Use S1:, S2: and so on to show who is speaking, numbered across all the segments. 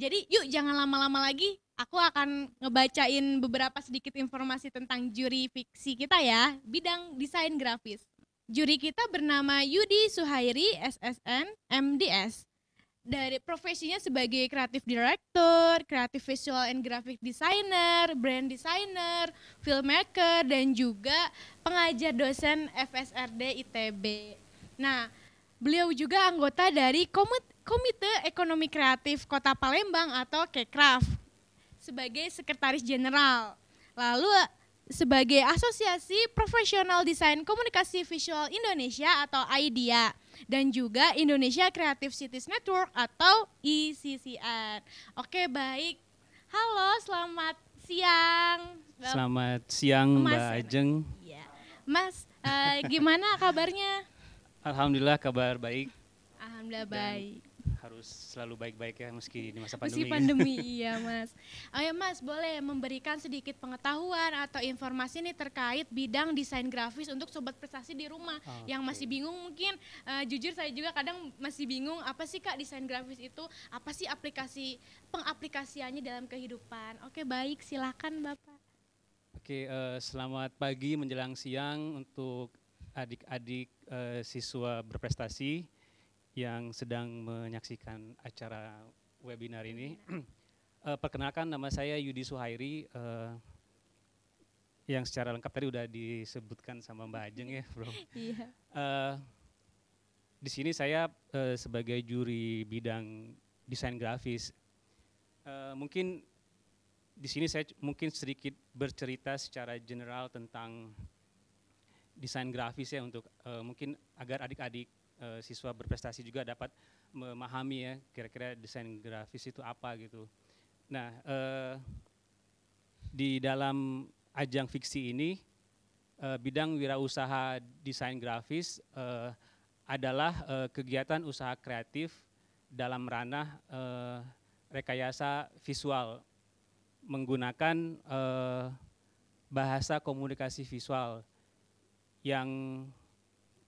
S1: Jadi yuk jangan lama-lama lagi, aku akan ngebacain beberapa sedikit informasi tentang juri fiksi kita ya, bidang desain grafis. Juri kita bernama Yudi Suhairi, SSN, MDS. Dari profesinya sebagai kreatif director, kreatif visual and graphic designer, brand designer, filmmaker, dan juga pengajar dosen FSRD ITB. Nah, beliau juga anggota dari Komut Komite Ekonomi Kreatif Kota Palembang atau KEKRAF sebagai Sekretaris Jenderal. Lalu sebagai Asosiasi Profesional Desain Komunikasi Visual Indonesia atau IDEA dan juga Indonesia Creative Cities Network atau ICCN. E Oke, baik. Halo, selamat siang. Selamat
S2: siang Mas, Mbak Ajeng. Ya.
S1: Mas, uh, gimana kabarnya?
S2: Alhamdulillah kabar baik.
S1: Alhamdulillah baik
S2: harus selalu baik-baik ya meski di masa pandemi. Meski pandemi, iya
S1: mas. Ayo mas, boleh memberikan sedikit pengetahuan atau informasi nih terkait bidang desain grafis untuk sobat prestasi di rumah okay. yang masih bingung mungkin. Uh, jujur saya juga kadang masih bingung apa sih kak desain grafis itu, apa sih aplikasi pengaplikasiannya dalam kehidupan. Oke baik, silakan bapak.
S2: Oke, okay, uh, eh, selamat pagi menjelang siang untuk adik-adik uh, siswa berprestasi yang sedang menyaksikan acara webinar ini. uh, perkenalkan nama saya Yudi Suhairi uh, yang secara lengkap tadi udah disebutkan sama Mbak Ajeng ya, Bro. Iya. uh, di sini saya uh, sebagai juri bidang desain grafis. Uh, mungkin di sini saya mungkin sedikit bercerita secara general tentang desain grafis ya untuk uh, mungkin agar adik-adik uh, siswa berprestasi juga dapat memahami ya kira-kira desain grafis itu apa gitu. Nah uh, di dalam ajang fiksi ini uh, bidang wirausaha desain grafis uh, adalah uh, kegiatan usaha kreatif dalam ranah uh, rekayasa visual menggunakan uh, bahasa komunikasi visual yang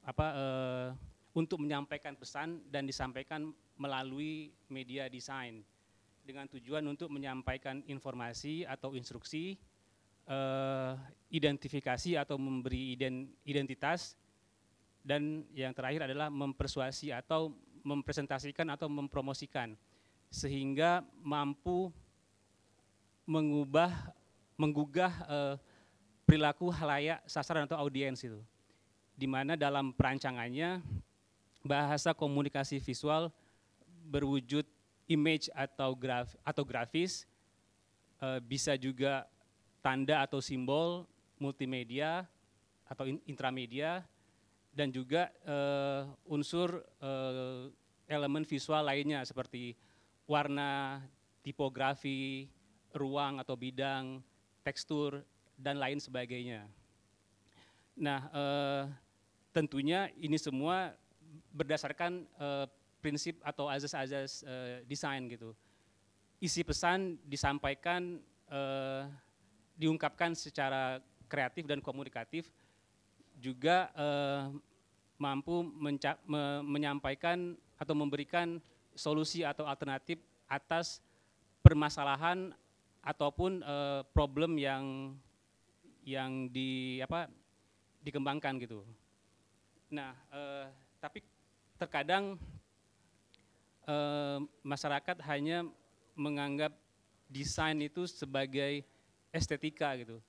S2: apa uh, untuk menyampaikan pesan dan disampaikan melalui media desain dengan tujuan untuk menyampaikan informasi atau instruksi, uh, identifikasi atau memberi identitas, dan yang terakhir adalah mempersuasi atau mempresentasikan atau mempromosikan sehingga mampu mengubah menggugah uh, perilaku halayak sasaran atau audiens itu di mana dalam perancangannya bahasa komunikasi visual berwujud image atau graf atau grafis e, bisa juga tanda atau simbol multimedia atau in, intramedia dan juga e, unsur e, elemen visual lainnya seperti warna, tipografi, ruang atau bidang, tekstur dan lain sebagainya. Nah, e, tentunya ini semua berdasarkan uh, prinsip atau azas-azas uh, desain gitu. Isi pesan disampaikan, uh, diungkapkan secara kreatif dan komunikatif, juga uh, mampu me- menyampaikan atau memberikan solusi atau alternatif atas permasalahan ataupun uh, problem yang yang di apa dikembangkan gitu. Nah, uh, tapi terkadang e, masyarakat hanya menganggap desain itu sebagai estetika gitu.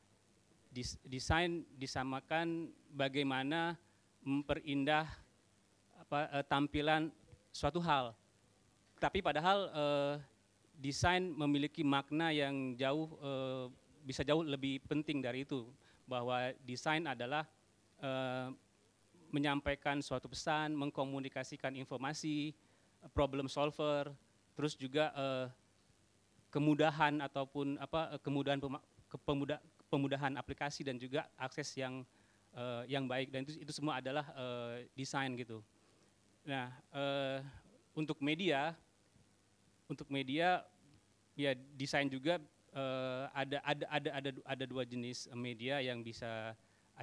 S2: Desain disamakan bagaimana memperindah apa, eh, tampilan suatu hal. Tapi padahal e, desain memiliki makna yang jauh e, bisa jauh lebih penting dari itu bahwa desain adalah menyampaikan suatu pesan, mengkomunikasikan informasi, eh, problem solver, terus juga eh, kemudahan ataupun apa eh, kemudahan pemuda, pemudahan aplikasi dan juga akses yang eh, yang baik dan itu itu semua adalah eh, desain gitu. Nah, eh, untuk media untuk media ya desain juga eh, ada ada ada ada ada dua jenis media yang bisa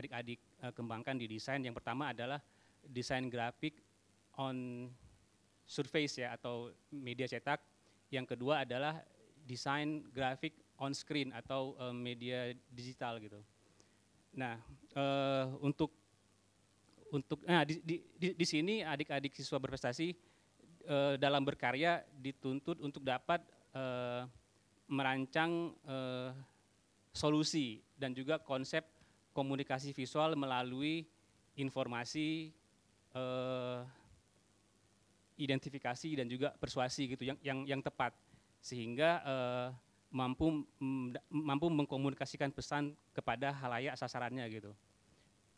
S2: adik-adik uh, kembangkan di desain. Yang pertama adalah desain grafik on surface ya atau media cetak. Yang kedua adalah desain grafik on screen atau uh, media digital gitu. Nah, uh, untuk untuk nah di di di sini adik-adik siswa berprestasi uh, dalam berkarya dituntut untuk dapat uh, merancang uh, solusi dan juga konsep komunikasi visual melalui informasi, eh, identifikasi dan juga persuasi gitu yang yang, yang tepat sehingga eh, mampu mampu mengkomunikasikan pesan kepada halayak sasarannya gitu.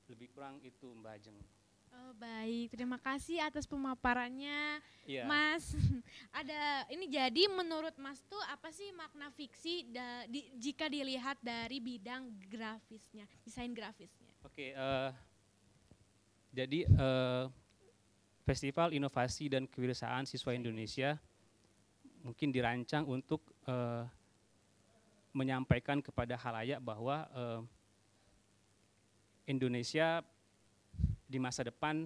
S2: Lebih kurang itu Mbak Ajeng.
S1: Oh, baik, terima kasih atas pemaparannya, yeah. Mas. Ada ini jadi menurut Mas tuh apa sih makna fiksi da, di, jika dilihat dari bidang grafisnya, desain grafisnya?
S2: Oke, okay, uh, eh, jadi uh, Festival Inovasi dan Kewirausahaan Siswa Indonesia mungkin dirancang untuk uh, menyampaikan kepada halayak bahwa uh, Indonesia di masa depan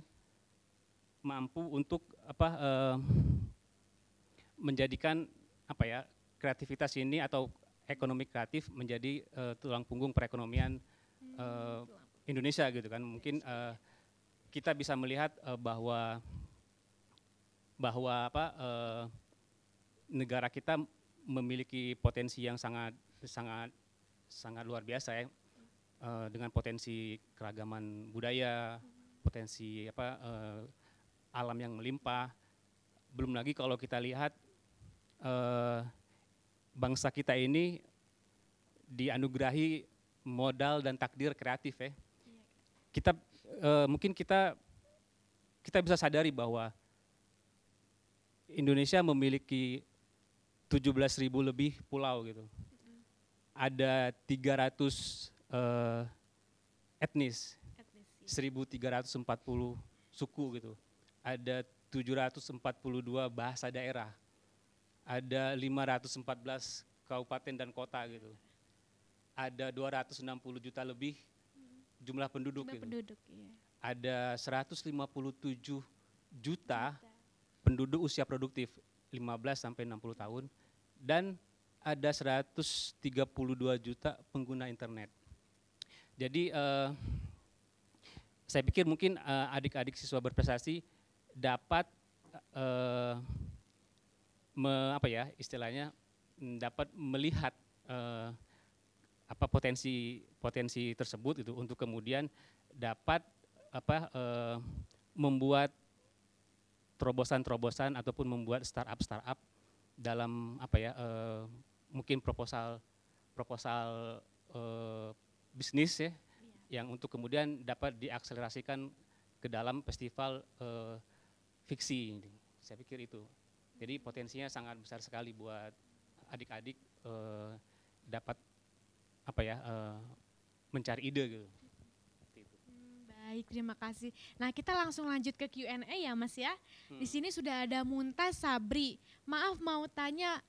S2: mampu untuk apa e, menjadikan apa ya kreativitas ini atau ekonomi kreatif menjadi e, tulang punggung perekonomian e, Indonesia gitu kan mungkin e, kita bisa melihat e, bahwa bahwa apa e, negara kita memiliki potensi yang sangat sangat sangat luar biasa ya e, dengan potensi keragaman budaya, potensi apa uh, alam yang melimpah. Belum lagi kalau kita lihat uh, bangsa kita ini dianugerahi modal dan takdir kreatif ya. Kita uh, mungkin kita kita bisa sadari bahwa Indonesia memiliki 17.000 lebih pulau gitu. Ada 300 uh, etnis 1340 suku gitu. Ada 742 bahasa daerah. Ada 514 kabupaten dan kota gitu. Ada 260 juta lebih jumlah penduduk jumlah gitu. penduduk iya. Ada 157 juta, juta penduduk usia produktif 15 sampai 60 tahun dan ada 132 juta pengguna internet. Jadi uh, eh, saya pikir mungkin eh, adik-adik siswa berprestasi dapat uh, me, apa ya istilahnya dapat melihat uh, apa potensi potensi tersebut itu untuk kemudian dapat apa uh, membuat terobosan-terobosan ataupun membuat startup-startup dalam apa ya uh, mungkin proposal proposal uh, bisnis ya yang untuk kemudian dapat diakselerasikan ke dalam festival uh, fiksi. Saya pikir itu. Jadi potensinya sangat besar sekali buat adik-adik uh, dapat apa ya uh, mencari ide gitu.
S1: Hmm, baik, terima kasih. Nah, kita langsung lanjut ke Q&A ya, Mas ya. Di hmm. sini sudah ada Muntas Sabri. Maaf mau tanya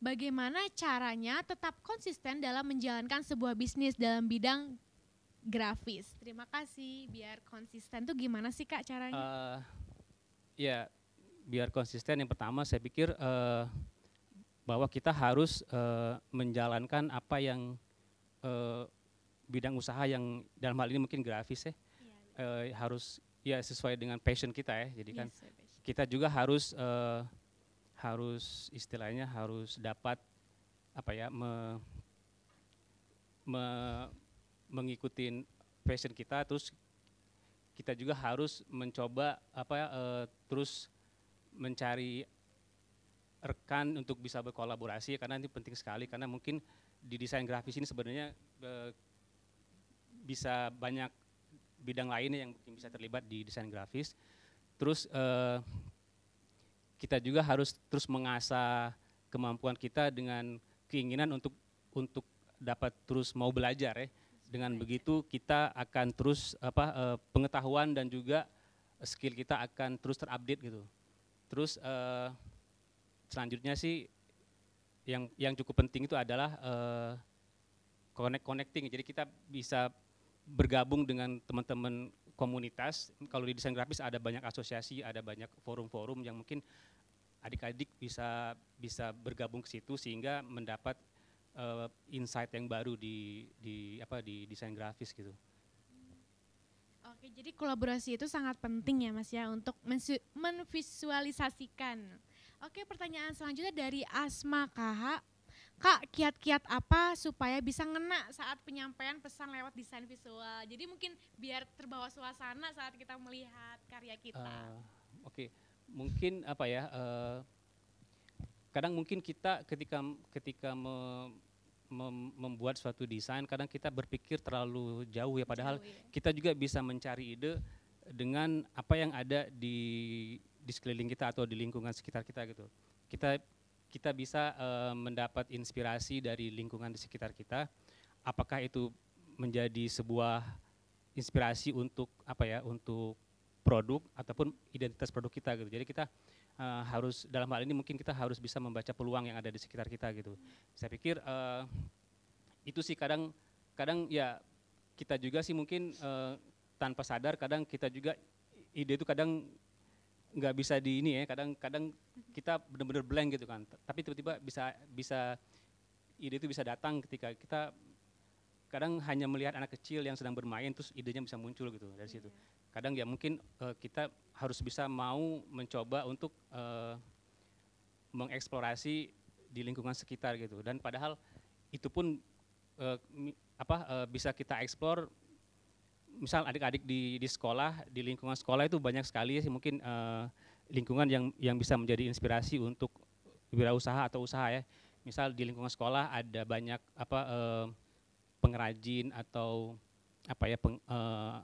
S1: bagaimana caranya tetap konsisten dalam menjalankan sebuah bisnis dalam bidang grafis. Terima kasih. Biar konsisten tuh gimana sih Kak caranya? Uh,
S2: ya, biar konsisten yang pertama saya pikir uh, bahwa kita harus uh, menjalankan apa yang uh, bidang usaha yang dalam hal ini mungkin grafis ya, Uh, harus ya sesuai dengan passion kita ya. Jadi kan kita juga harus uh, harus istilahnya harus dapat apa ya me, me mengikuti fashion kita terus kita juga harus mencoba apa uh, terus mencari rekan untuk bisa berkolaborasi ya, karena ini penting sekali karena mungkin di desain grafis ini sebenarnya uh, bisa banyak bidang lainnya yang mungkin bisa terlibat di desain grafis. Terus uh, kita juga harus terus mengasah kemampuan kita dengan keinginan untuk untuk dapat terus mau belajar ya. Dengan begitu kita akan terus apa e, pengetahuan dan juga skill kita akan terus terupdate gitu. Terus e, selanjutnya sih yang yang cukup penting itu adalah e, connect connecting. Jadi kita bisa bergabung dengan teman-teman komunitas. Kalau di desain grafis ada banyak asosiasi, ada banyak forum-forum yang mungkin adik-adik bisa bisa bergabung ke situ sehingga mendapat uh, insight yang baru di di apa di desain grafis gitu.
S1: Oke, jadi kolaborasi itu sangat penting ya Mas ya untuk menvisualisasikan. Oke, pertanyaan selanjutnya dari Asma KH. Kak, kiat-kiat apa supaya bisa ngena saat penyampaian pesan lewat desain visual? Jadi mungkin biar terbawa suasana saat kita melihat karya kita. Uh,
S2: Oke, okay. mungkin apa ya? Uh, kadang mungkin kita ketika ketika me, mem, membuat suatu desain kadang kita berpikir terlalu jauh ya padahal jauh, ya. kita juga bisa mencari ide dengan apa yang ada di di sekeliling kita atau di lingkungan sekitar kita gitu. Kita kita bisa e, mendapat inspirasi dari lingkungan di sekitar kita. Apakah itu menjadi sebuah inspirasi untuk apa ya untuk produk ataupun identitas produk kita gitu. Jadi kita uh, harus dalam hal ini mungkin kita harus bisa membaca peluang yang ada di sekitar kita gitu. Saya pikir uh, itu sih kadang kadang ya kita juga sih mungkin uh, tanpa sadar kadang kita juga ide itu kadang nggak bisa di ini ya kadang kadang kita benar-benar blank gitu kan tapi tiba-tiba bisa bisa ide itu bisa datang ketika kita kadang hanya melihat anak kecil yang sedang bermain terus idenya bisa muncul gitu dari situ. Iya. Kadang ya mungkin uh, kita harus bisa mau mencoba untuk uh, mengeksplorasi di lingkungan sekitar gitu dan padahal itu pun uh, apa uh, bisa kita eksplor misal adik-adik di di sekolah di lingkungan sekolah itu banyak sekali sih mungkin uh, lingkungan yang yang bisa menjadi inspirasi untuk wirausaha atau usaha ya misal di lingkungan sekolah ada banyak apa uh, pengrajin atau apa ya usaha eh,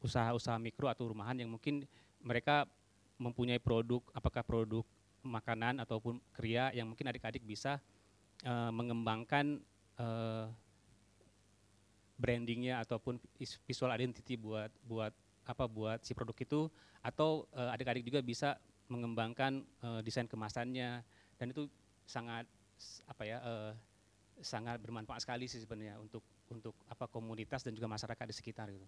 S2: usaha-usaha mikro atau rumahan yang mungkin mereka mempunyai produk apakah produk makanan ataupun kria yang mungkin adik-adik bisa uh, mengembangkan uh, brandingnya ataupun visual identity buat buat apa buat si produk itu atau adik adik-adik juga bisa mengembangkan uh, desain kemasannya dan itu sangat apa ya uh, sangat bermanfaat sekali sih sebenarnya untuk untuk apa komunitas dan juga masyarakat di sekitar gitu.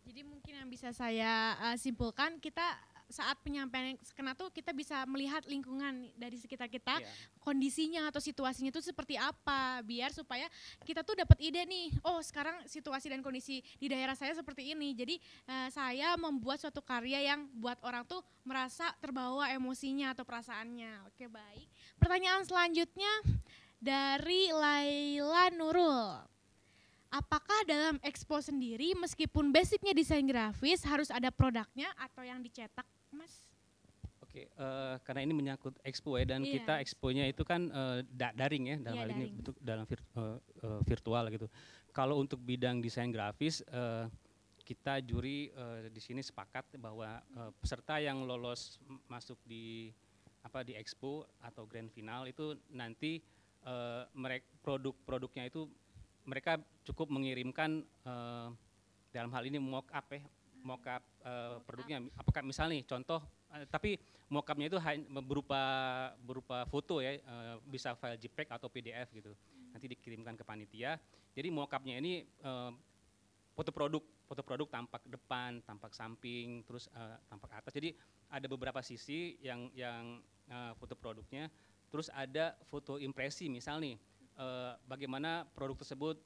S1: Jadi mungkin yang bisa saya uh, simpulkan kita saat penyampaian kena tuh kita bisa melihat lingkungan dari sekitar kita yeah. kondisinya atau situasinya itu seperti apa biar supaya kita tuh dapat ide nih oh sekarang situasi dan kondisi di daerah saya seperti ini jadi uh, saya membuat suatu karya yang buat orang tuh merasa terbawa emosinya atau perasaannya oke baik pertanyaan selanjutnya dari Laila Nurul. Apakah dalam expo sendiri meskipun basicnya desain grafis harus ada produknya atau yang dicetak, Mas?
S2: Oke, uh, karena ini menyangkut expo ya dan yeah. kita exponya itu kan uh, daring ya dalam yeah, hal ini bentuk dalam vir uh, uh, virtual gitu. Kalau untuk bidang desain grafis uh, kita juri uh, di sini sepakat bahwa uh, peserta yang lolos masuk di apa di expo atau grand final itu nanti Eh, merek produk-produknya itu mereka cukup mengirimkan uh, dalam hal ini mock up ya mock up uh, produknya apakah misalnya nih, contoh uh, tapi mock upnya itu berupa berupa foto ya uh, bisa file JPEG atau PDF gitu hmm. nanti dikirimkan ke panitia jadi mock upnya ini uh, foto produk foto produk tampak depan tampak samping terus uh, tampak atas jadi ada beberapa sisi yang yang uh, foto produknya Terus ada foto impresi misalnya nih, eh, bagaimana produk tersebut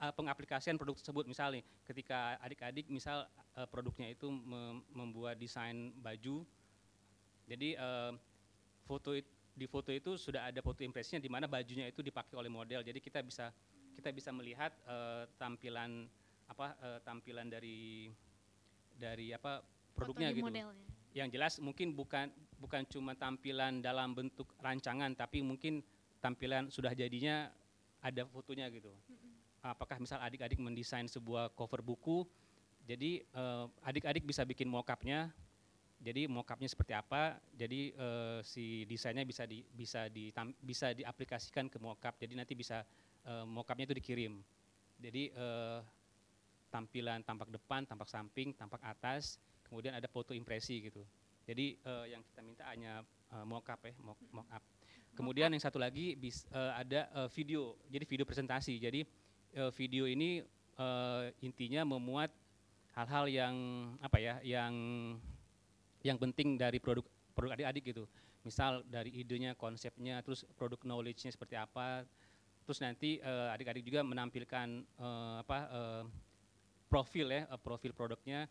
S2: eh, pengaplikasian produk tersebut misalnya ketika adik-adik misal e, produknya itu membuat desain baju. Jadi e, foto it, di foto itu sudah ada foto impresinya di mana bajunya itu dipakai oleh model. Jadi kita bisa kita bisa melihat e, tampilan apa e, tampilan dari dari apa produknya gitu. Modelnya. Yang jelas mungkin bukan bukan cuma tampilan dalam bentuk rancangan tapi mungkin tampilan sudah jadinya ada fotonya gitu. Apakah misal adik-adik mendesain sebuah cover buku, jadi eh, adik-adik bisa bikin mockupnya, jadi mockupnya seperti apa, jadi eh, si desainnya bisa di, bisa di, bisa diaplikasikan ke mockup, jadi nanti bisa eh, mockupnya itu dikirim. Jadi tampilan tampak depan, tampak samping, tampak atas, kemudian ada foto impresi gitu. Jadi uh, yang kita minta hanya uh, eh, mockup ya, mock, mock up. Kemudian yang satu lagi bis, uh, ada uh, video, jadi video presentasi. Jadi uh, video ini uh, intinya memuat hal-hal yang apa ya, yang yang penting dari produk produk adik-adik gitu. Misal dari idenya, konsepnya, terus produk knowledge-nya seperti apa. Terus nanti adik-adik uh, juga menampilkan uh, apa uh, profil ya, uh, profil produknya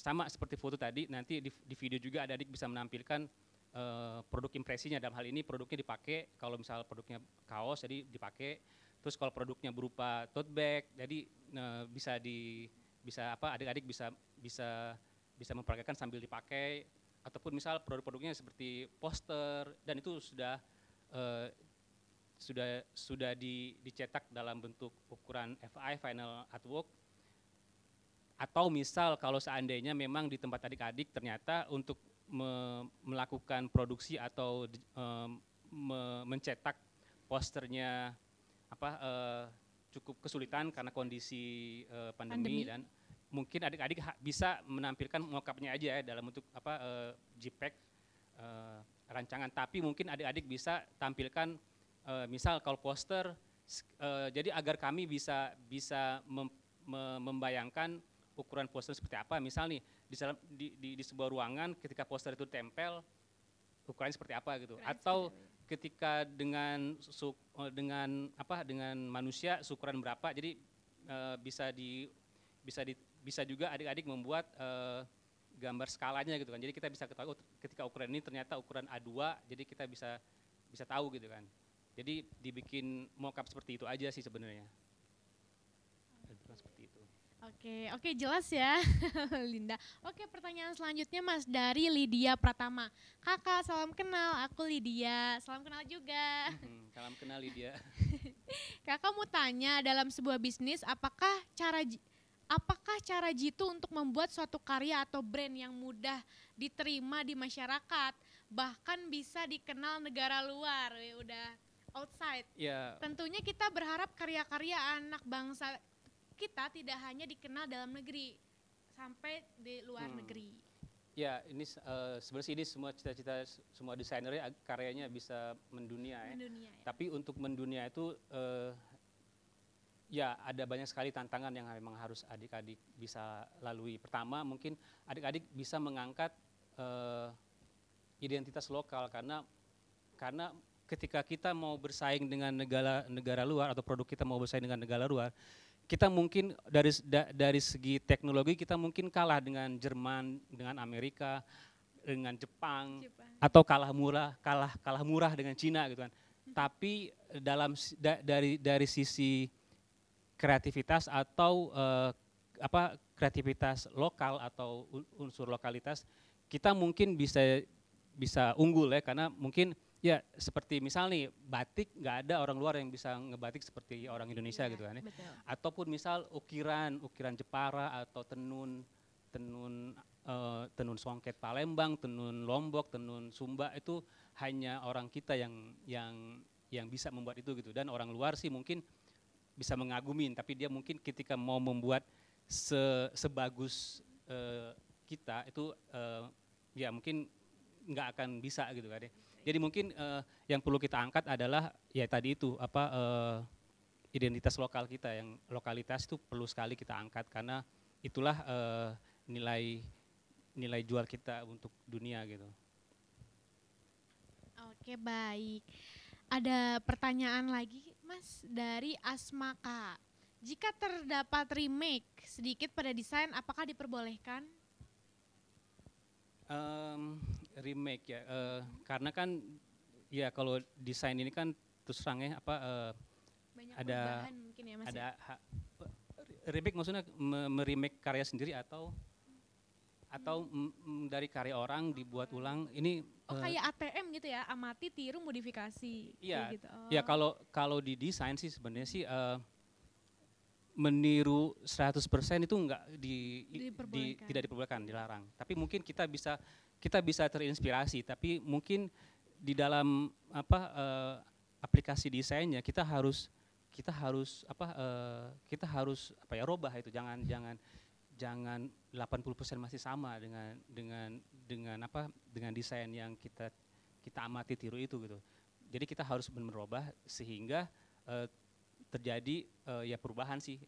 S2: sama seperti foto tadi, nanti di, di video juga ada adik bisa menampilkan uh, produk impresinya. Dalam hal ini produknya dipakai, kalau misalnya produknya kaos jadi dipakai. Terus kalau produknya berupa tote bag, jadi uh, bisa di bisa apa adik-adik bisa bisa bisa memperagakan sambil dipakai ataupun misal produk-produknya seperti poster dan itu sudah uh, sudah sudah di, dicetak dalam bentuk ukuran FI final artwork atau misal kalau seandainya memang di tempat adik-adik ternyata untuk me melakukan produksi atau e, me mencetak posternya apa e, cukup kesulitan karena kondisi e, pandemi, pandemi dan mungkin adik-adik bisa menampilkan mockupnya aja ya dalam untuk apa e, JPEG e, rancangan tapi mungkin adik-adik bisa tampilkan e, misal kalau poster e, jadi agar kami bisa bisa mem membayangkan ukuran poster seperti apa. Misal nih di, di, di, di sebuah ruangan ketika poster itu tempel ukurannya seperti apa gitu. Keren Atau iya. ketika dengan su, eh, dengan apa dengan manusia ukuran berapa. Jadi e, bisa di bisa di bisa juga adik-adik membuat e, gambar skalanya gitu kan. Jadi kita bisa ketahui oh, ketika ukuran ini ternyata ukuran A2, jadi kita bisa bisa tahu gitu kan. Jadi dibikin mockup seperti itu aja sih sebenarnya.
S1: Oke, oke jelas ya Linda. Oke, pertanyaan selanjutnya Mas dari Lydia Pratama. Kakak, salam kenal. Aku Lydia. Salam kenal juga.
S2: Hmm, salam kenal Lydia.
S1: Kakak mau tanya dalam sebuah bisnis apakah cara apakah cara jitu untuk membuat suatu karya atau brand yang mudah diterima di masyarakat, bahkan bisa dikenal negara luar. Ya udah outside. Yeah. Tentunya kita berharap karya-karya anak bangsa kita tidak hanya dikenal dalam negeri sampai di luar hmm. negeri.
S2: Ya, ini uh, sebenarnya ini semua cita-cita semua desainernya eh, karyanya bisa mendunia, ya. mendunia ya. Tapi untuk mendunia itu uh, ya ada banyak sekali tantangan yang memang harus adik-adik bisa lalui. Pertama, mungkin adik-adik bisa mengangkat uh, identitas lokal karena karena ketika kita mau bersaing dengan negara negara luar atau produk kita mau bersaing dengan negara luar, kita mungkin dari da, dari segi teknologi kita mungkin kalah dengan Jerman, dengan Amerika, dengan Jepang, Jepang. atau kalah murah, kalah kalah murah dengan Cina gitu kan. Hmm. Tapi eh, dalam da, dari dari sisi kreativitas atau uh, apa kreativitas lokal atau unsur lokalitas kita mungkin bisa bisa unggul ya karena mungkin Ya, seperti misal nih batik nggak ada orang luar yang bisa ngebatik seperti orang Indonesia ya, gitu kan ya. Ataupun misal ukiran, ukiran Jepara atau tenun tenun uh, tenun songket Palembang, tenun Lombok, tenun Sumba itu hanya orang kita yang yang yang bisa membuat itu gitu dan orang luar sih mungkin bisa mengagumi tapi dia mungkin ketika mau membuat se sebagus uh, kita itu uh, ya mungkin nggak akan bisa gitu kan ya. Jadi mungkin uh, yang perlu kita angkat adalah ya tadi itu apa uh, identitas lokal kita yang lokalitas itu perlu sekali kita angkat karena itulah uh, nilai nilai jual kita untuk dunia gitu.
S1: Oke baik. Ada pertanyaan lagi Mas dari Asmaka Jika terdapat remake sedikit pada desain, apakah diperbolehkan?
S2: Um, remake ya uh, karena kan ya kalau desain ini kan terus terangnya apa uh, Banyak ada mungkin ya, ada ya? ha, remake maksudnya meremake karya sendiri atau atau hmm. m- dari karya orang dibuat hmm. ulang ini oh uh, kayak
S1: ATM gitu ya amati tiru modifikasi iya gitu. oh. ya
S2: kalau kalau di desain sih sebenarnya sih uh, meniru 100% itu enggak di, di tidak diperbolehkan, dilarang. Tapi mungkin kita bisa kita bisa terinspirasi, tapi mungkin di dalam apa uh, aplikasi desainnya kita harus kita harus apa uh, kita harus apa ya robah itu jangan jangan jangan 80% masih sama dengan dengan dengan apa dengan desain yang kita kita amati tiru itu gitu. Jadi kita harus merubah sehingga uh, terjadi uh, ya perubahan sih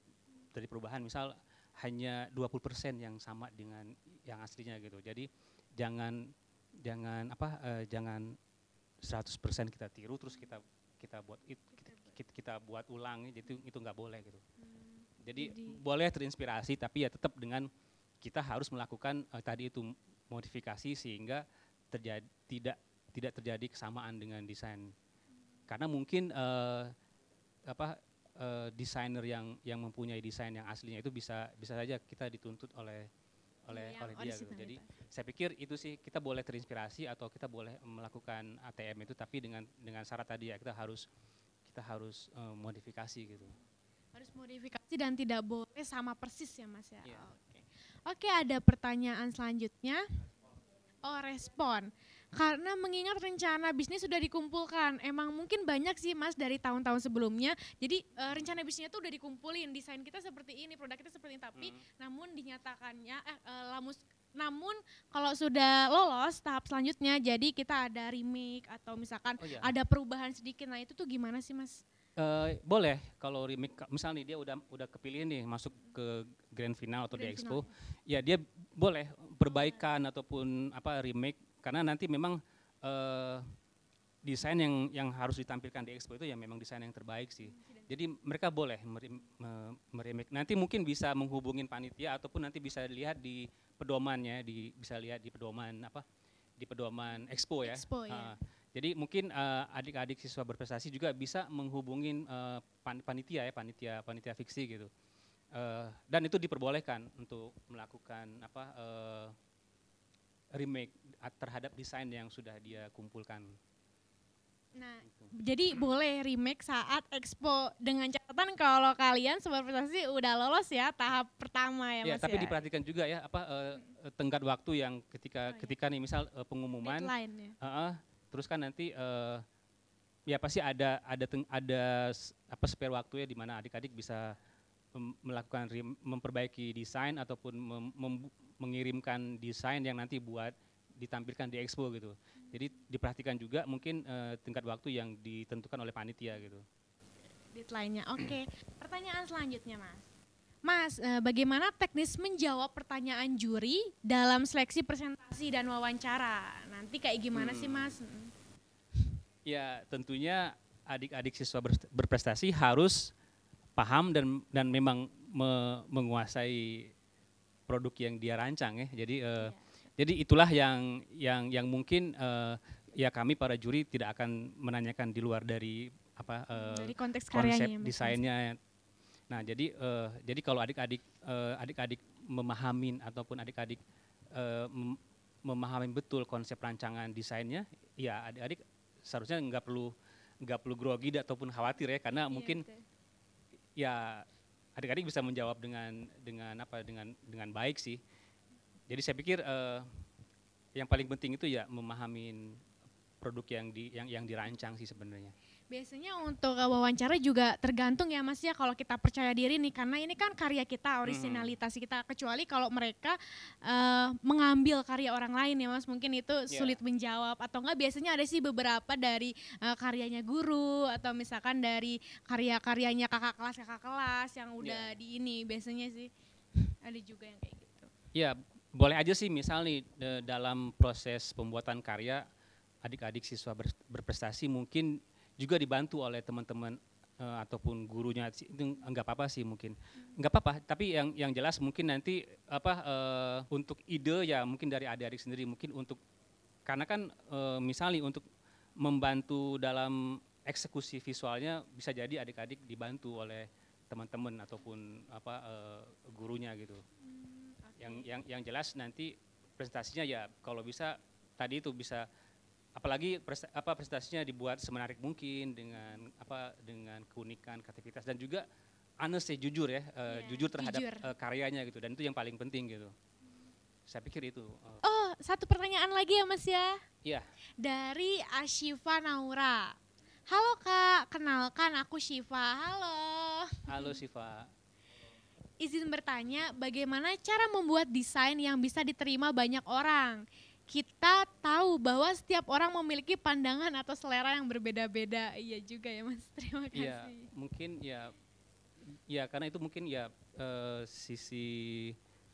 S2: dari perubahan misal hanya 20% yang sama dengan yang aslinya gitu. Jadi jangan jangan apa uh, jangan 100% kita tiru terus kita kita buat kita, kita, kita buat ulang jadi itu nggak boleh gitu. Hmm. Jadi, jadi boleh terinspirasi tapi ya tetap dengan kita harus melakukan uh, tadi itu modifikasi sehingga terjadi tidak tidak terjadi kesamaan dengan desain. Karena mungkin uh, apa uh, desainer yang yang mempunyai desain yang aslinya itu bisa bisa saja kita dituntut oleh oleh ya, oleh oh, dia gitu. Jadi gitu. saya pikir itu sih kita boleh terinspirasi atau kita boleh melakukan ATM itu tapi dengan dengan syarat tadi ya kita harus kita harus uh, modifikasi gitu.
S1: Harus modifikasi dan tidak boleh sama persis ya Mas ya. Ya. Oke. Okay. okay, ada pertanyaan selanjutnya. Oh, respon karena mengingat rencana bisnis sudah dikumpulkan. Emang mungkin banyak sih Mas dari tahun-tahun sebelumnya. Jadi uh, rencana bisnisnya tuh udah dikumpulin, desain kita seperti ini, produk kita seperti ini, tapi hmm. namun dinyatakannya eh, uh, lamus namun kalau sudah lolos tahap selanjutnya jadi kita ada remake atau misalkan oh, iya. ada perubahan sedikit. Nah, itu tuh gimana sih Mas?
S2: Uh, boleh kalau remake misalnya dia udah udah kepilih nih masuk ke grand final atau grand di expo final. ya dia boleh perbaikan ataupun apa remake karena nanti memang uh, desain yang yang harus ditampilkan di expo itu ya memang desain yang terbaik sih. Jadi mereka boleh meremek Nanti mungkin bisa menghubungin panitia ataupun nanti bisa lihat di pedomannya, di bisa lihat di pedoman apa? Di pedoman expo ya. Expo, ya. Uh, jadi mungkin eh, adik-adik uh, siswa berprestasi juga bisa menghubungin uh, pan panitia ya, panitia panitia fiksi gitu. Uh, dan itu diperbolehkan untuk melakukan apa uh, remake terhadap desain yang sudah dia kumpulkan.
S1: Nah, gitu. jadi boleh remake saat expo dengan catatan kalau kalian sobat prestasi udah lolos ya tahap pertama ya, ya Mas. tapi ya.
S2: diperhatikan juga ya apa uh, tenggat waktu yang ketika oh, iya. ketika iya. nih misal uh, pengumuman ya. uh, uh, terus kan nanti uh, ya pasti ada ada ada apa spare waktu ya di mana adik-adik bisa melakukan memperbaiki desain ataupun mem, mem, mengirimkan desain yang nanti buat ditampilkan di expo gitu. Jadi diperhatikan juga mungkin uh, tingkat waktu yang ditentukan oleh panitia gitu.
S1: Deadline-nya. Oke. Okay. Pertanyaan selanjutnya, Mas. Mas, eh, bagaimana teknis menjawab pertanyaan juri dalam seleksi presentasi dan wawancara? Nanti kayak gimana hmm. sih, Mas? Hmm.
S2: Ya, tentunya adik-adik siswa berprestasi harus paham dan dan memang me menguasai produk yang dia rancang ya. Jadi uh, eh, yeah. jadi itulah yang yang yang mungkin uh, ya kami para juri tidak akan menanyakan di luar dari apa uh, dari konteks konsep karyanya, desainnya. Nah, jadi uh, jadi kalau adik-adik adik adik-adik memahamin ataupun adik-adik uh, memahami betul konsep rancangan desainnya, ya adik-adik seharusnya nggak perlu nggak perlu grogi ataupun khawatir ya karena iya, mungkin ya adik-adik bisa menjawab dengan dengan apa dengan dengan baik sih. Jadi saya pikir uh, yang paling penting itu ya memahami produk yang di yang yang dirancang sih sebenarnya.
S1: Biasanya untuk eh, wawancara juga tergantung ya Mas ya kalau kita percaya diri nih karena ini kan karya kita, originalitas kita kecuali kalau mereka uh, mengambil karya orang lain ya Mas mungkin itu yeah. sulit menjawab atau enggak biasanya ada sih beberapa dari uh, karyanya guru atau misalkan dari karya-karyanya kakak kelas-kakak kelas yang udah yeah. di ini biasanya sih ada juga yang kayak gitu.
S2: Iya, yeah, boleh aja sih misal nih dalam proses pembuatan karya adik-adik siswa berprestasi mungkin juga dibantu oleh teman-teman uh, ataupun gurunya itu nggak apa-apa sih mungkin nggak apa-apa tapi yang yang jelas mungkin nanti apa uh, untuk ide ya mungkin dari adik-adik sendiri mungkin untuk karena kan uh, misalnya untuk membantu dalam eksekusi visualnya bisa jadi adik-adik dibantu oleh teman-teman ataupun apa uh, gurunya gitu hmm, yang yang yang jelas nanti presentasinya ya kalau bisa tadi itu bisa apalagi presta, apa prestasinya dibuat semenarik mungkin dengan apa dengan keunikan kreativitas dan juga honest ya jujur ya uh, jujur terhadap jujur. Uh, karyanya gitu dan itu yang paling penting gitu saya pikir itu uh.
S1: oh satu pertanyaan lagi ya mas ya iya dari Ashifa Naura halo kak kenalkan aku Shifa halo
S2: halo Shifa
S1: izin bertanya bagaimana cara membuat desain yang bisa diterima banyak orang kita tahu bahwa setiap orang memiliki pandangan atau selera yang berbeda-beda. Iya juga ya Mas. Terima iya, kasih. Ya,
S2: mungkin ya ya karena itu mungkin ya uh, sisi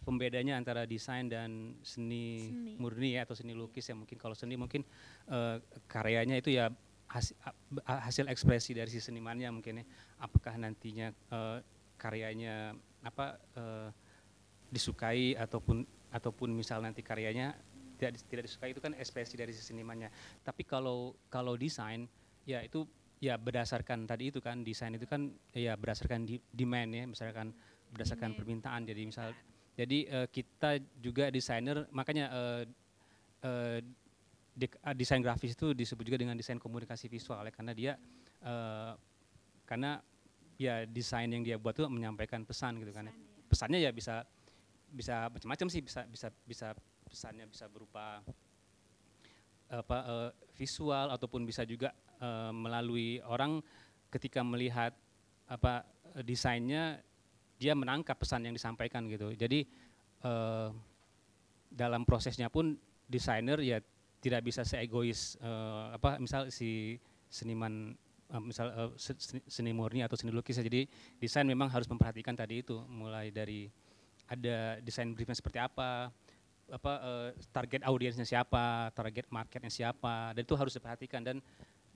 S2: pembedanya antara desain dan seni, seni murni ya, atau seni lukis ya mungkin kalau seni mungkin uh, karyanya itu ya hasil, hasil ekspresi dari si senimannya mungkin ya apakah nantinya uh, karyanya apa uh, disukai ataupun ataupun misal nanti karyanya tidak, tidak disukai itu kan ekspresi dari sisi senimannya. Tapi kalau kalau desain ya itu ya berdasarkan tadi itu kan desain itu kan ya berdasarkan di, demand ya misalkan berdasarkan demand. permintaan jadi misal jadi uh, kita juga desainer makanya uh, uh, desain grafis itu disebut juga dengan desain komunikasi visual ya karena dia uh, karena ya desain yang dia buat itu menyampaikan pesan gitu kan. Ya. Pesannya ya bisa bisa macam-macam sih bisa bisa bisa pesannya bisa berupa apa eh, visual ataupun bisa juga eh, melalui orang ketika melihat apa eh, desainnya dia menangkap pesan yang disampaikan gitu. Jadi dalam prosesnya pun desainer ya tidak bisa seegois apa misal si seniman misal seni murni atau seni lukis ya. Jadi desain memang harus memperhatikan tadi itu mulai dari ada desain briefnya seperti apa, apa uh, target audiensnya siapa, target marketnya siapa, dan itu harus diperhatikan dan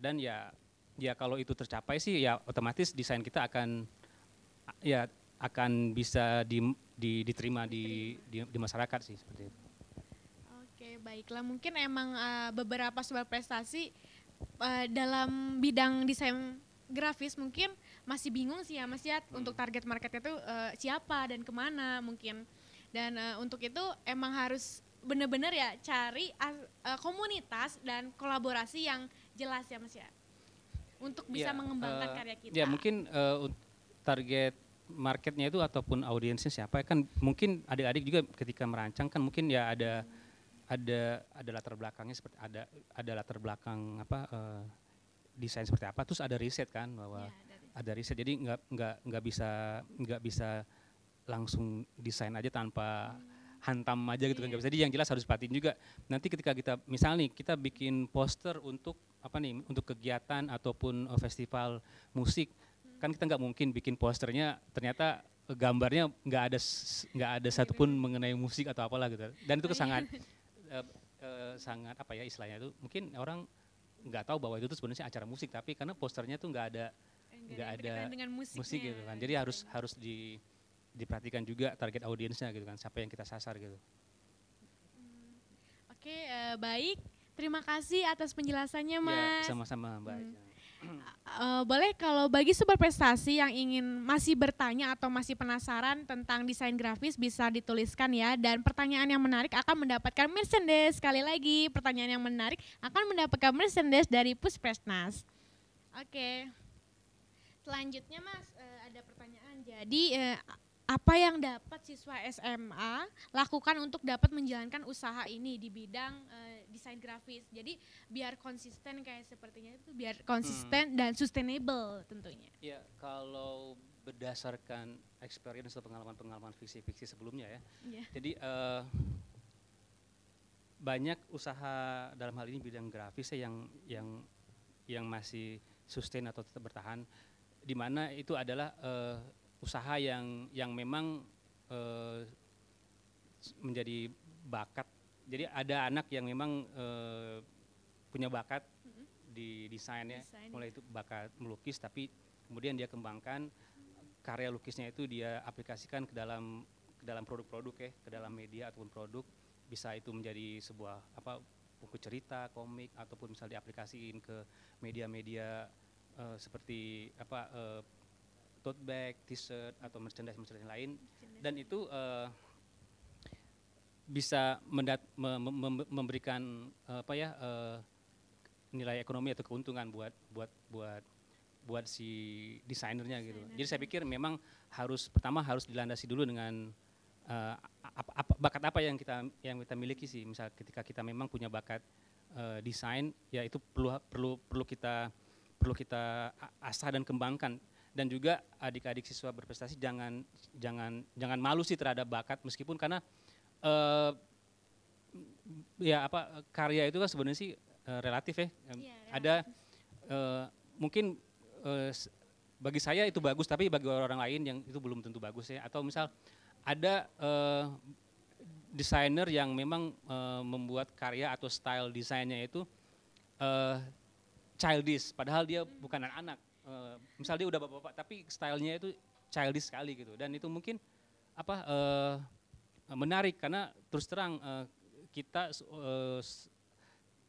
S2: dan ya ya kalau itu tercapai sih ya otomatis desain kita akan ya akan bisa di, di, diterima di, di di masyarakat sih seperti itu.
S1: Oke baiklah mungkin emang uh, beberapa sebuah prestasi uh, dalam bidang desain grafis mungkin masih bingung sih ya Mas Yat hmm. untuk target marketnya itu uh, siapa dan kemana mungkin. Dan uh, untuk itu emang harus benar-benar ya cari uh, komunitas dan kolaborasi yang jelas ya Mas ya. Untuk bisa ya, mengembangkan uh, karya kita. Ya
S2: mungkin uh, target marketnya itu ataupun audiensnya siapa ya? kan mungkin adik-adik juga ketika merancang kan mungkin ya ada ada ada latar belakangnya seperti ada ada latar belakang apa uh, desain seperti apa terus ada riset kan bahwa ya, ada, riset. ada riset jadi nggak nggak nggak bisa nggak bisa langsung desain aja tanpa hantam aja gitu kan nggak iya. bisa. Jadi yang jelas harus patin juga. Nanti ketika kita misalnya nih, kita bikin poster untuk apa nih untuk kegiatan ataupun eh, festival musik hmm. kan kita nggak mungkin bikin posternya ternyata gambarnya nggak ada nggak ada iya, satupun iya. mengenai musik atau apalah gitu dan itu oh, sangat eh, uh, sangat apa ya istilahnya itu mungkin orang nggak tahu bahwa itu tuh sebenarnya acara musik tapi karena posternya tuh nggak ada nggak ada musik gitu kan jadi harus harus di diperhatikan juga target audiensnya gitu kan, siapa yang kita sasar gitu. Hmm,
S1: oke, okay, uh, eh, baik. Terima kasih atas penjelasannya, ya, Mas. Ya, sama-sama, Mbak. Hmm. Uh, boleh kalau bagi sobat prestasi yang ingin masih bertanya atau masih penasaran tentang desain grafis bisa dituliskan ya dan pertanyaan yang menarik akan mendapatkan merchandise sekali lagi pertanyaan yang menarik akan mendapatkan merchandise dari Puspresnas. Oke. Okay. Selanjutnya Mas uh, ada pertanyaan. Jadi uh, apa yang dapat siswa SMA lakukan untuk dapat menjalankan usaha ini di bidang uh, desain grafis. Jadi biar konsisten kayak sepertinya itu biar konsisten hmm. dan sustainable tentunya.
S2: Ya, kalau berdasarkan experience atau pengalaman-pengalaman fiksi-fiksi sebelumnya ya. Yeah. Jadi uh, banyak usaha dalam hal ini bidang grafis ya yang yang yang masih sustain atau tetap bertahan di mana itu adalah uh, usaha yang yang memang e, menjadi bakat. Jadi ada anak yang memang e, punya bakat mm-hmm. di desainnya, Design. mulai itu bakat melukis, tapi kemudian dia kembangkan karya lukisnya itu dia aplikasikan ke dalam ke dalam produk-produk ya, ke dalam media ataupun produk bisa itu menjadi sebuah apa buku cerita, komik ataupun misal diaplikasiin ke media-media uh, seperti apa uh, tote bag, t-shirt atau merchandise-merchandise lain dan itu uh, bisa mendat, me, me, memberikan apa ya uh, nilai ekonomi atau keuntungan buat buat buat buat si desainernya gitu. Jadi saya ya. pikir memang harus pertama harus dilandasi dulu dengan uh, eh, apa, apa, bakat apa yang kita yang kita miliki sih. Misal ketika kita memang punya bakat uh, desain, ya itu perlu perlu perlu kita perlu kita asah dan kembangkan dan juga adik-adik siswa berprestasi jangan jangan jangan malu sih terhadap bakat meskipun karena uh, ya apa karya itu kan sebenarnya sih uh, relatif ya. ya ada uh, mungkin uh, bagi saya itu bagus tapi bagi orang lain yang itu belum tentu bagus ya atau misal ada uh, desainer yang memang uh, membuat karya atau style desainnya itu uh, childish padahal dia hmm. bukan anak-anak uh, eh, misalnya dia udah bapak-bapak tapi stylenya itu childish sekali gitu dan itu mungkin apa uh, menarik karena terus terang uh, kita uh,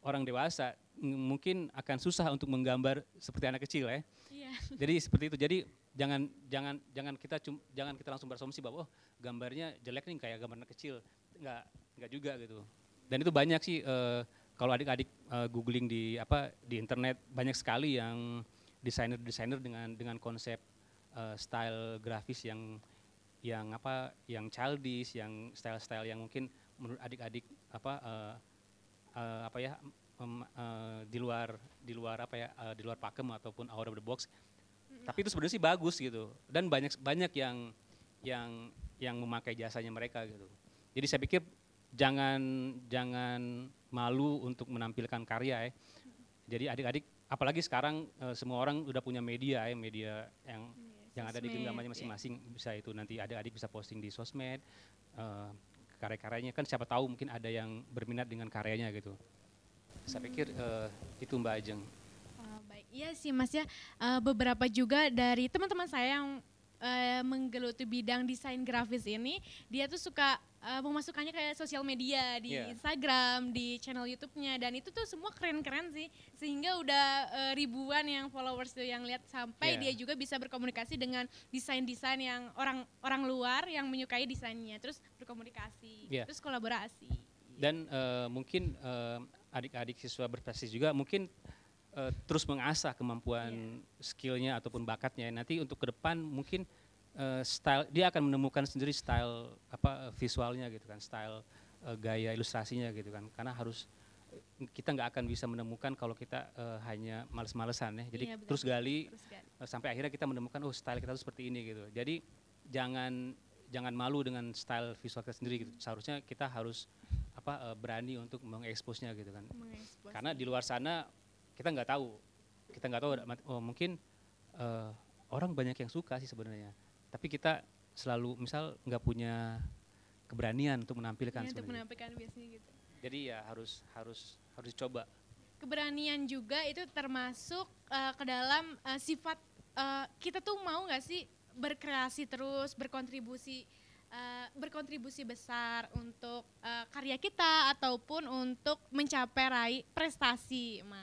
S2: orang dewasa mungkin akan susah untuk menggambar seperti anak kecil ya. Yeah. Jadi seperti itu. Jadi jangan jangan jangan kita cum, jangan kita langsung berasumsi bahwa oh, gambarnya jelek nih kayak gambar anak kecil. nggak nggak juga gitu. Dan itu banyak sih uh, kalau adik-adik uh, googling di apa di internet banyak sekali yang desainer-desainer dengan dengan konsep uh, style grafis yang yang apa yang childish, yang style-style yang mungkin menurut adik-adik apa uh, uh, apa ya um, uh, di luar di luar apa ya uh, di luar pakem ataupun out of the box. Tapi itu sebenarnya sih bagus gitu dan banyak banyak yang yang yang memakai jasanya mereka gitu. Jadi saya pikir jangan jangan malu untuk menampilkan karya ya. Jadi adik-adik apalagi sekarang uh, semua orang udah punya media ya media yang yes, iya, yang ada di genggamannya ya. masing-masing yeah. bisa itu nanti ada adik bisa posting di sosmed uh, karya-karyanya kan siapa tahu mungkin ada yang berminat dengan karyanya gitu saya pikir uh, itu Mbak Ajeng.
S1: Oh, baik, iya sih Mas ya. beberapa juga dari teman-teman saya yang uh, menggeluti bidang desain grafis ini, dia tuh suka uh, memasukkannya kayak sosial media di yeah. Instagram, di channel YouTube-nya dan itu tuh semua keren-keren sih sehingga udah uh, ribuan yang followers tuh yang lihat sampai yeah. dia juga bisa berkomunikasi dengan desain-desain yang orang orang luar yang menyukai desainnya terus berkomunikasi, yeah. terus kolaborasi.
S2: Dan uh, mungkin uh, adik-adik siswa berprestasi juga mungkin uh, terus mengasah kemampuan yeah. skillnya ataupun bakatnya. Nanti untuk ke depan mungkin uh, style dia akan menemukan sendiri style apa eh, visualnya gitu kan, style uh, gaya ilustrasinya gitu kan. Karena harus kita nggak akan bisa menemukan kalau kita uh, hanya males-malesan ya. Jadi yeah, iya, terus gali, terus gali. Uh, sampai akhirnya kita menemukan oh style kita tuh seperti ini gitu. Jadi jangan jangan malu dengan style visual kita sendiri gitu. Seharusnya kita harus apa berani untuk mengeksposnya gitu kan. Karena di luar sana kita nggak tahu kita nggak tahu oh, mungkin uh, orang banyak yang suka sih sebenarnya tapi kita selalu misal nggak punya keberanian untuk menampilkan ya, untuk menampilkan biasanya gitu jadi ya harus harus harus coba
S1: keberanian juga itu termasuk uh, ke dalam uh, sifat uh, kita tuh mau nggak sih berkreasi terus berkontribusi berkontribusi besar untuk uh, karya kita ataupun untuk mencapai raih prestasi mas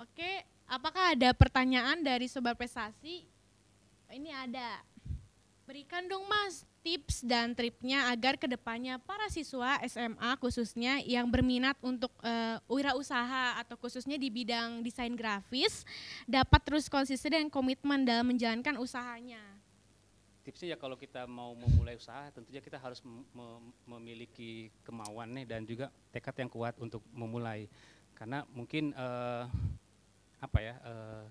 S1: Oke, apakah ada pertanyaan dari sobat prestasi? Ini ada. Berikan dong Mas tips dan triknya agar kedepannya para siswa SMA khususnya yang berminat untuk uh, wirausaha atau khususnya di bidang desain grafis dapat terus konsisten dan komitmen dalam menjalankan usahanya.
S2: Tipsnya ya kalau kita mau memulai usaha tentunya kita harus memiliki kemauan nih dan juga tekad yang kuat untuk memulai karena mungkin uh, apa ya uh,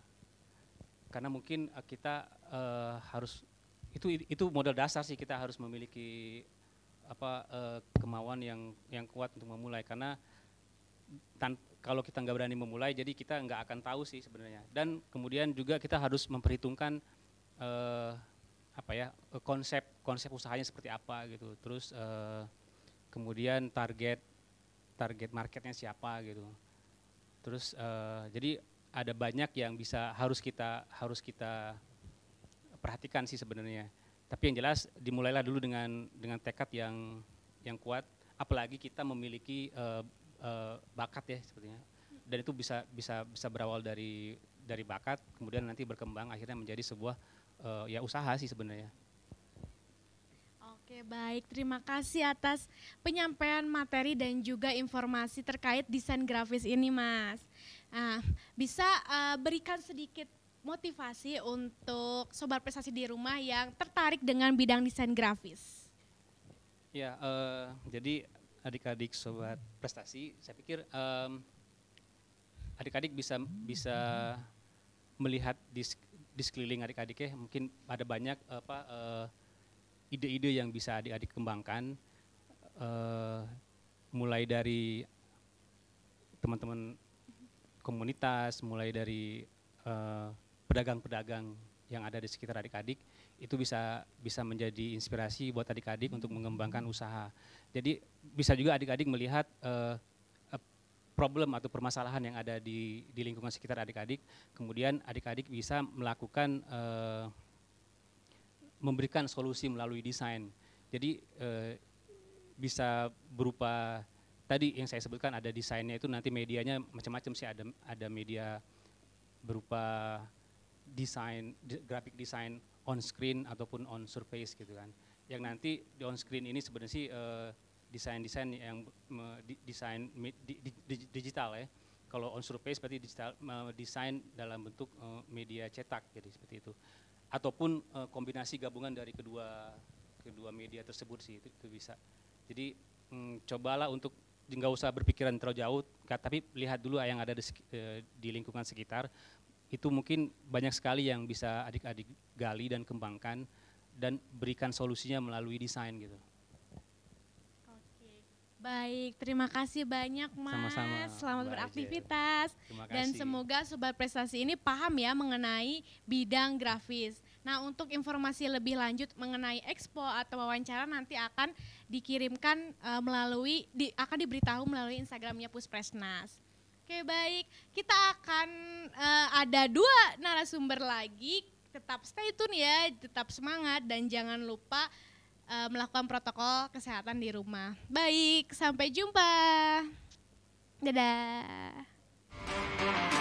S2: karena mungkin eh, kita uh, harus itu itu modal dasar sih kita harus memiliki apa uh, kemauan yang yang kuat untuk memulai karena tan kalau kita nggak berani memulai jadi kita nggak akan tahu sih sebenarnya dan kemudian juga kita harus memperhitungkan uh, apa ya konsep konsep usahanya seperti apa gitu terus uh, kemudian target target marketnya siapa gitu terus uh, jadi ada banyak yang bisa harus kita harus kita perhatikan sih sebenarnya. Tapi yang jelas dimulailah dulu dengan dengan tekad yang yang kuat, apalagi kita memiliki uh, uh, bakat ya sepertinya. Dan itu bisa bisa bisa berawal dari dari bakat, kemudian nanti berkembang akhirnya menjadi sebuah uh, ya usaha sih sebenarnya.
S1: Oke baik, terima kasih atas penyampaian materi dan juga informasi terkait desain grafis ini mas. Nah, bisa uh, berikan sedikit motivasi untuk sobat prestasi di rumah yang tertarik dengan bidang desain grafis.
S2: Ya, uh, jadi adik-adik sobat prestasi, saya pikir um, adik-adik bisa bisa melihat di, di sekeliling adik-adik ya, mungkin ada banyak apa uh, ide-ide yang bisa adik-adik kembangkan, uh, mulai dari teman-teman komunitas, mulai dari eh, pedagang-pedagang yang ada di sekitar adik-adik itu bisa bisa menjadi inspirasi buat adik-adik untuk mengembangkan usaha. Jadi bisa juga adik-adik melihat uh, problem atau permasalahan yang ada di di lingkungan sekitar adik-adik, kemudian adik-adik bisa melakukan uh, memberikan solusi melalui desain. Jadi uh, bisa berupa tadi yang saya sebutkan ada desainnya itu nanti medianya macam-macam sih ada ada media berupa desain grafik desain on screen ataupun on surface gitu kan yang nanti di on screen ini sebenarnya sih uh, desain-desain yang desain di, di, di, digital ya kalau on surface berarti digital uh, desain dalam bentuk uh, media cetak jadi seperti itu ataupun uh, kombinasi gabungan dari kedua kedua media tersebut sih itu, itu bisa jadi mm, cobalah untuk nggak usah berpikiran terlalu jauh, tapi lihat dulu yang ada di, eh, di lingkungan sekitar. Itu mungkin banyak sekali yang bisa adik-adik gali dan kembangkan dan berikan solusinya melalui desain gitu.
S1: Baik, terima kasih banyak Mas. Sama-sama. Selamat Mbak beraktivitas. Dan semoga sobat prestasi ini paham ya mengenai bidang grafis. Nah, untuk informasi lebih lanjut mengenai expo atau wawancara nanti akan dikirimkan uh, melalui di, akan diberitahu melalui Instagramnya Puspresnas. Oke, baik. Kita akan uh, ada dua narasumber lagi. Tetap stay tune ya, tetap semangat dan jangan lupa uh, melakukan protokol kesehatan di rumah. Baik, sampai jumpa. Dadah.